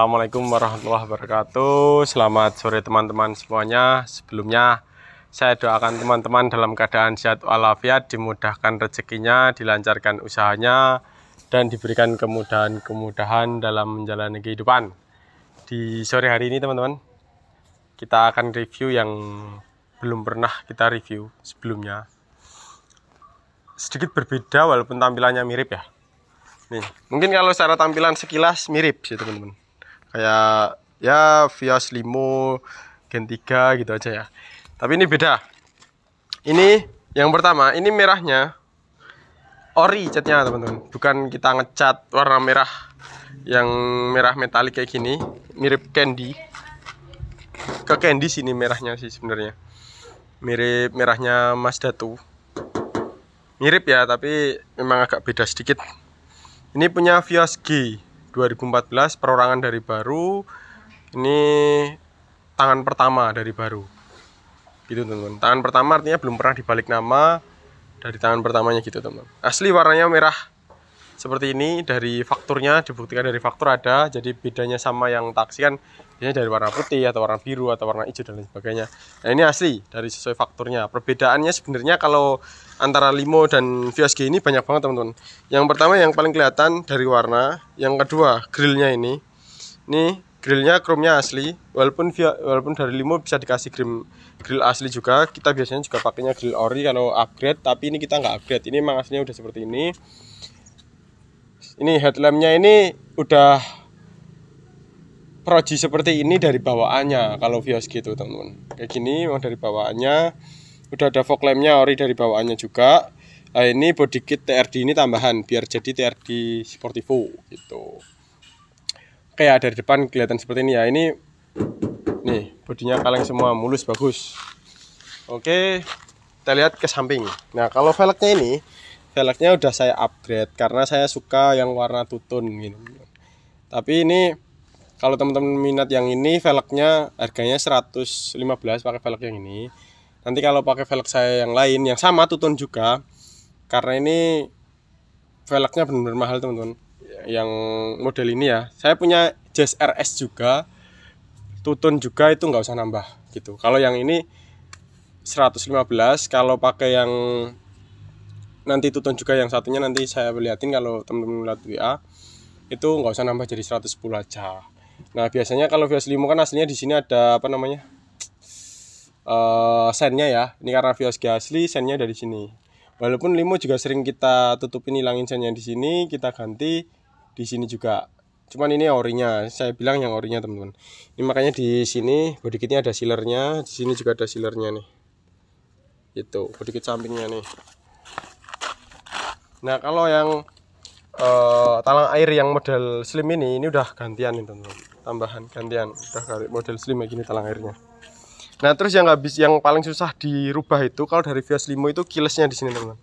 Assalamualaikum warahmatullahi wabarakatuh Selamat sore teman-teman semuanya Sebelumnya saya doakan teman-teman dalam keadaan sehat walafiat Dimudahkan rezekinya, dilancarkan usahanya Dan diberikan kemudahan-kemudahan dalam menjalani kehidupan Di sore hari ini teman-teman Kita akan review yang belum pernah kita review sebelumnya Sedikit berbeda walaupun tampilannya mirip ya Nih, mungkin kalau secara tampilan sekilas mirip sih teman-teman kayak ya Vios Limo Gen 3 gitu aja ya tapi ini beda ini yang pertama ini merahnya ori catnya teman-teman bukan kita ngecat warna merah yang merah metalik kayak gini mirip candy ke candy sini merahnya sih sebenarnya mirip merahnya Mas Datu mirip ya tapi memang agak beda sedikit ini punya Vios G 2014 perorangan dari baru ini tangan pertama dari baru gitu teman-teman tangan pertama artinya belum pernah dibalik nama dari tangan pertamanya gitu teman asli warnanya merah seperti ini dari fakturnya dibuktikan dari faktur ada jadi bedanya sama yang taksi kan biasanya dari warna putih atau warna biru atau warna hijau dan lain sebagainya nah ini asli dari sesuai fakturnya perbedaannya sebenarnya kalau antara limo dan VSG ini banyak banget teman-teman yang pertama yang paling kelihatan dari warna yang kedua grillnya ini ini grillnya chrome-nya asli walaupun via, walaupun dari limo bisa dikasih grill grill asli juga kita biasanya juga pakainya grill ori kalau upgrade tapi ini kita nggak upgrade ini emang aslinya udah seperti ini ini headlampnya ini udah roji seperti ini dari bawaannya kalau Vios gitu teman-teman kayak gini memang dari bawaannya udah ada fog lampnya ori dari bawaannya juga nah, ini body kit TRD ini tambahan biar jadi TRD Sportivo gitu kayak dari depan kelihatan seperti ini ya ini nih bodinya kaleng semua mulus bagus oke kita lihat ke samping nah kalau velgnya ini velgnya udah saya upgrade karena saya suka yang warna tutun gitu tapi ini kalau teman-teman minat yang ini velgnya harganya 115 pakai velg yang ini nanti kalau pakai velg saya yang lain yang sama tutun juga karena ini velgnya benar-benar mahal teman-teman iya. yang model ini ya saya punya Jazz RS juga tutun juga itu nggak usah nambah gitu kalau yang ini 115 kalau pakai yang nanti tutun juga yang satunya nanti saya liatin kalau teman-teman lihat WA itu nggak usah nambah jadi 110 aja Nah, biasanya kalau Vios Limo kan aslinya di sini ada apa namanya? eh uh, sennya ya. Ini karena Vios asli, sennya dari sini. Walaupun limo juga sering kita tutupin hilangin sennya di sini, kita ganti di sini juga. Cuman ini orinya, saya bilang yang orinya teman-teman. Ini makanya di sini body kitnya ada sealernya, di sini juga ada sealernya nih. Itu body kit sampingnya nih. Nah, kalau yang uh, talang air yang model slim ini ini udah gantian nih teman-teman tambahan gantian udah kali model slim kayak gini talang airnya nah terus yang habis yang paling susah dirubah itu kalau dari Vios Limo itu kilesnya di sini teman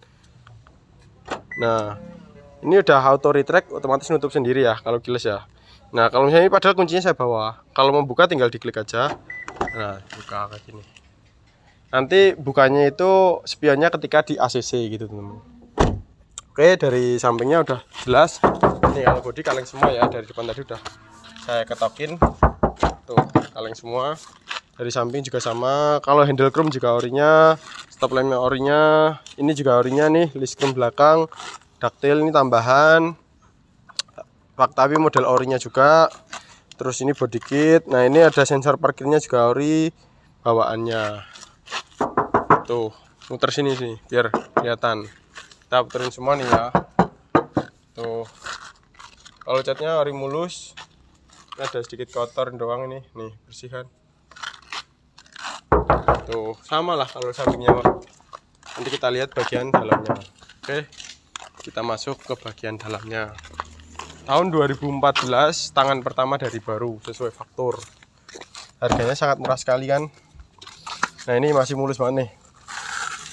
nah ini udah auto retract otomatis nutup sendiri ya kalau kiles ya nah kalau misalnya ini padahal kuncinya saya bawa kalau mau buka tinggal diklik aja nah buka kayak gini nanti bukanya itu spionnya ketika di ACC gitu teman oke dari sampingnya udah jelas ini kalau bodi kaleng semua ya dari depan tadi udah saya ketokin tuh kaleng semua dari samping juga sama kalau handle chrome juga orinya stop lampnya orinya ini juga orinya nih list chrome belakang daktil ini tambahan pak tapi model orinya juga terus ini body kit nah ini ada sensor parkirnya juga ori bawaannya tuh muter sini sih biar kelihatan kita puterin semua nih ya tuh kalau catnya ori mulus ada sedikit kotor doang ini nih bersihkan tuh sama lah kalau sampingnya nanti kita lihat bagian dalamnya oke kita masuk ke bagian dalamnya tahun 2014 tangan pertama dari baru sesuai faktur harganya sangat murah sekali kan nah ini masih mulus banget nih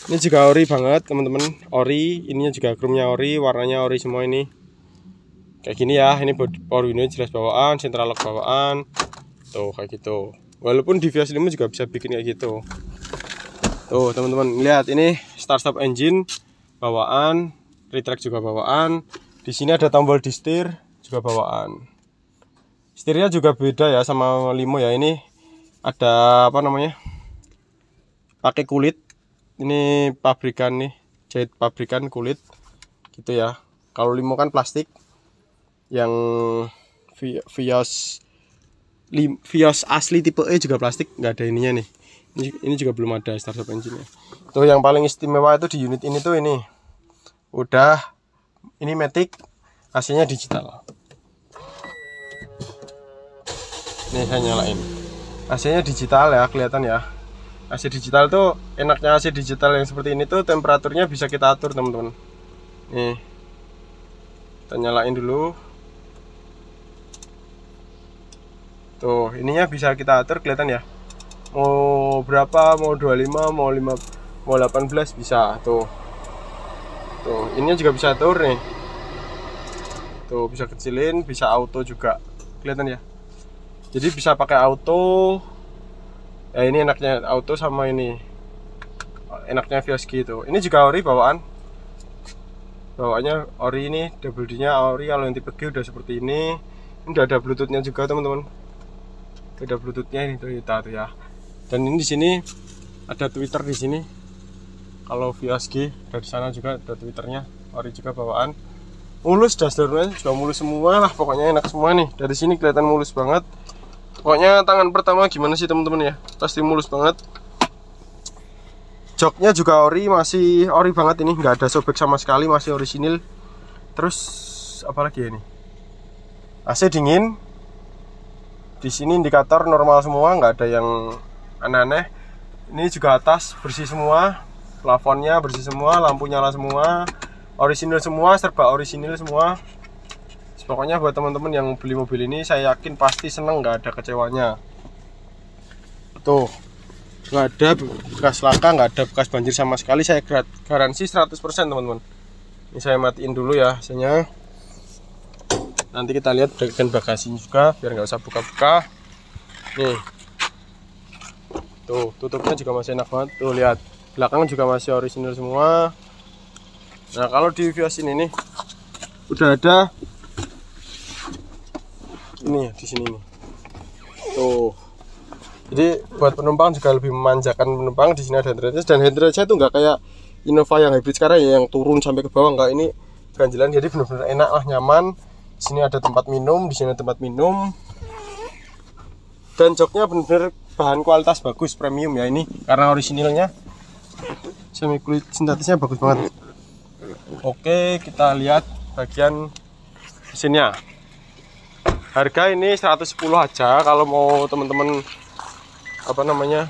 ini juga ori banget teman-teman ori ininya juga krumnya ori warnanya ori semua ini kayak gini ya ini power window jelas bawaan central lock bawaan tuh kayak gitu walaupun di Vios 5 juga bisa bikin kayak gitu tuh teman-teman lihat ini start stop engine bawaan retract juga bawaan di sini ada tombol di setir juga bawaan setirnya juga beda ya sama limo ya ini ada apa namanya pakai kulit ini pabrikan nih jahit pabrikan kulit gitu ya kalau limo kan plastik yang Vios Vios asli tipe E juga plastik nggak ada ininya nih ini, juga belum ada startup engine -nya. tuh yang paling istimewa itu di unit ini tuh ini udah ini matic aslinya digital ini saya nyalain aslinya digital ya kelihatan ya AC digital tuh enaknya AC digital yang seperti ini tuh temperaturnya bisa kita atur teman-teman nih kita nyalain dulu tuh ininya bisa kita atur kelihatan ya mau berapa mau 25 mau 5 mau 18 bisa tuh tuh ini juga bisa atur nih tuh bisa kecilin bisa auto juga kelihatan ya jadi bisa pakai auto ya ini enaknya auto sama ini enaknya Vioski itu ini juga ori bawaan bawaannya ori ini double D nya ori kalau yang tipe G udah seperti ini ini udah ada bluetoothnya juga teman-teman itu ada bluetoothnya ini Toyota tuh ya dan ini di sini ada Twitter di sini kalau VSG dari sana juga ada Twitternya ori juga bawaan mulus dasarnya juga mulus semua lah pokoknya enak semua nih dari sini kelihatan mulus banget pokoknya tangan pertama gimana sih teman-teman ya pasti mulus banget joknya juga ori masih ori banget ini nggak ada sobek sama sekali masih orisinil terus apalagi ya ini AC dingin di sini indikator normal semua nggak ada yang aneh-aneh ini juga atas bersih semua plafonnya bersih semua lampu nyala semua orisinil semua serba orisinil semua pokoknya buat teman-teman yang beli mobil ini saya yakin pasti seneng nggak ada kecewanya tuh nggak ada bekas laka nggak ada bekas banjir sama sekali saya garansi 100% teman-teman ini saya matiin dulu ya hasilnya nanti kita lihat bagian bagasinya juga biar nggak usah buka-buka nih tuh tutupnya juga masih enak banget tuh lihat belakang juga masih original semua nah kalau di Vios ini nih udah ada ini ya di sini nih tuh jadi buat penumpang juga lebih memanjakan penumpang di sini ada handrest dan handrest itu nggak kayak Innova yang hybrid sekarang ya yang turun sampai ke bawah nggak ini ganjalan jadi benar-benar enak lah nyaman sini ada tempat minum di sini tempat minum dan joknya bener-bener bahan kualitas bagus premium ya ini karena orisinilnya semi kulit sintetisnya bagus banget oke kita lihat bagian mesinnya harga ini 110 aja kalau mau teman-teman apa namanya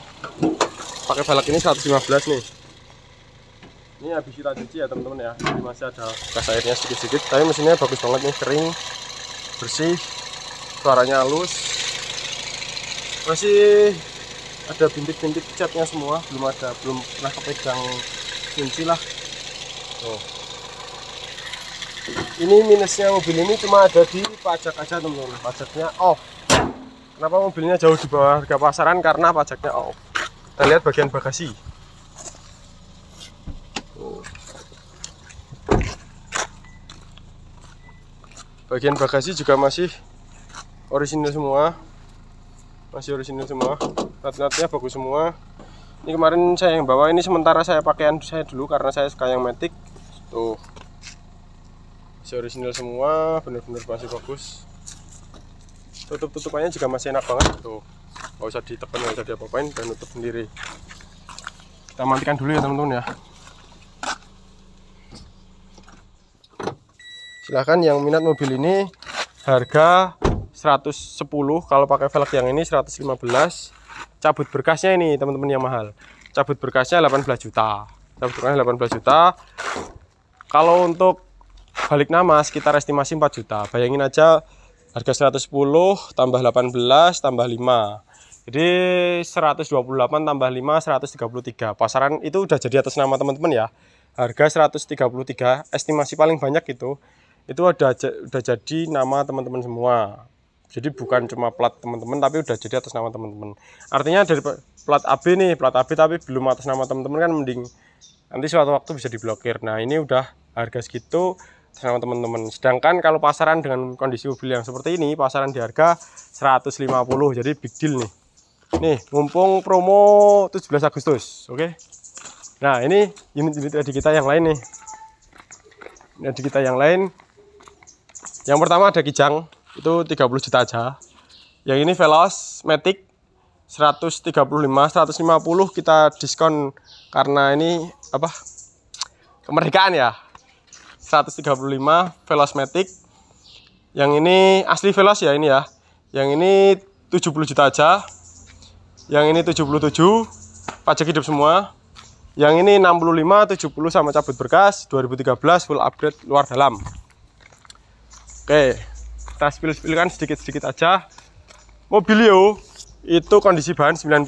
pakai velg ini 115 nih ini habis kita cuci ya teman-teman ya ini masih ada gas airnya sedikit-sedikit tapi mesinnya bagus banget nih kering bersih suaranya halus masih ada bintik-bintik catnya semua belum ada belum pernah kepegang kunci lah tuh ini minusnya mobil ini cuma ada di pajak aja teman-teman pajaknya off kenapa mobilnya jauh di bawah harga pasaran karena pajaknya off kita lihat bagian bagasi bagian bagasi juga masih orisinil semua masih orisinil semua nat-natnya bagus semua ini kemarin saya yang bawa ini sementara saya pakaian saya dulu karena saya suka yang matic tuh masih orisinil semua bener-bener masih bagus tutup-tutupannya juga masih enak banget tuh nggak usah ditekan nggak usah diapa-apain dan nutup sendiri kita matikan dulu ya teman-teman ya silahkan yang minat mobil ini harga 110 kalau pakai velg yang ini 115 cabut berkasnya ini teman-teman yang mahal cabut berkasnya 18 juta cabut berkasnya 18 juta kalau untuk balik nama sekitar estimasi 4 juta bayangin aja harga 110 tambah 18 tambah 5 jadi 128 tambah 5 133 pasaran itu udah jadi atas nama teman-teman ya harga 133 estimasi paling banyak itu itu ada udah jadi nama teman-teman semua jadi bukan cuma plat teman-teman tapi udah jadi atas nama teman-teman artinya dari plat AB nih plat AB tapi belum atas nama teman-teman kan mending nanti suatu waktu bisa diblokir nah ini udah harga segitu atas teman-teman sedangkan kalau pasaran dengan kondisi mobil yang seperti ini pasaran di harga 150 jadi big deal nih nih mumpung promo 17 Agustus oke okay? nah ini unit-unit kita yang lain nih unit kita yang lain yang pertama ada Kijang, itu 30 juta aja. Yang ini Veloz Matic 135, 150 kita diskon karena ini apa? Kemerdekaan ya. 135 Veloz Matic. Yang ini asli Veloz ya ini ya. Yang ini 70 juta aja. Yang ini 77 pajak hidup semua. Yang ini 65, 70 sama cabut berkas, 2013 full upgrade luar dalam. Oke, kita spill-spill kan sedikit-sedikit aja. Mobilio itu kondisi bahan 90,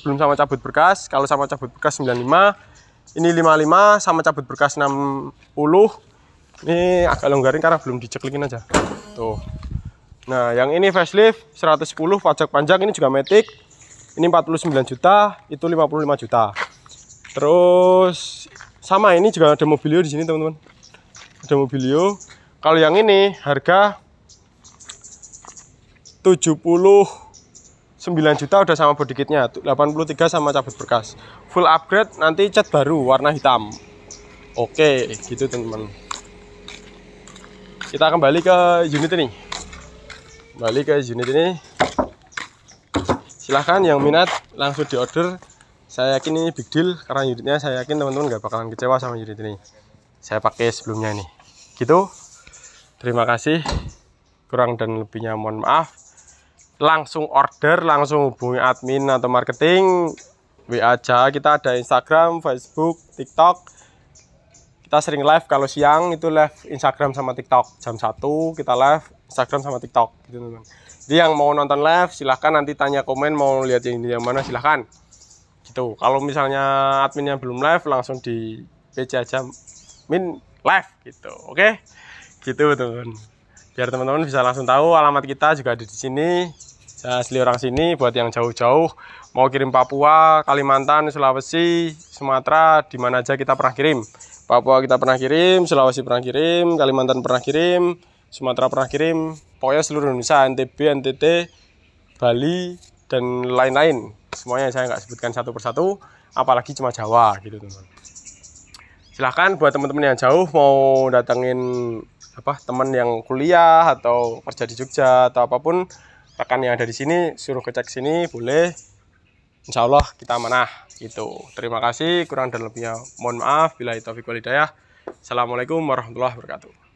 belum sama cabut berkas. Kalau sama cabut berkas 95, ini 55 sama cabut berkas 60. Ini agak longgarin karena belum diceklikin aja. Tuh. Nah, yang ini facelift 110 pajak panjang ini juga metik. Ini 49 juta, itu 55 juta. Terus sama ini juga ada mobilio di sini, teman-teman. Ada mobilio kalau yang ini harga 79 juta udah sama body kitnya 83 sama cabut berkas full upgrade nanti cat baru warna hitam oke gitu teman-teman kita kembali ke unit ini kembali ke unit ini silahkan yang minat langsung di order saya yakin ini big deal karena unitnya saya yakin teman-teman gak bakalan kecewa sama unit ini saya pakai sebelumnya ini gitu terima kasih kurang dan lebihnya mohon maaf langsung order langsung hubungi admin atau marketing WA aja kita ada Instagram Facebook TikTok kita sering live kalau siang itu live Instagram sama TikTok jam 1 kita live Instagram sama TikTok gitu teman jadi yang mau nonton live silahkan nanti tanya komen mau lihat yang, yang mana silahkan gitu kalau misalnya adminnya belum live langsung di PC aja min live gitu oke okay? gitu teman-teman biar teman-teman bisa langsung tahu alamat kita juga ada di sini saya asli orang sini buat yang jauh-jauh mau kirim Papua, Kalimantan, Sulawesi, Sumatera di mana aja kita pernah kirim Papua kita pernah kirim, Sulawesi pernah kirim, Kalimantan pernah kirim, Sumatera pernah kirim pokoknya seluruh Indonesia, NTB, NTT, Bali, dan lain-lain semuanya saya nggak sebutkan satu persatu apalagi cuma Jawa gitu teman-teman silahkan buat teman-teman yang jauh mau datangin apa teman yang kuliah atau kerja di Jogja atau apapun rekan yang ada di sini suruh kecek sini boleh Insya Allah kita menah itu terima kasih kurang dan lebihnya mohon maaf bila itu Assalamualaikum warahmatullahi wabarakatuh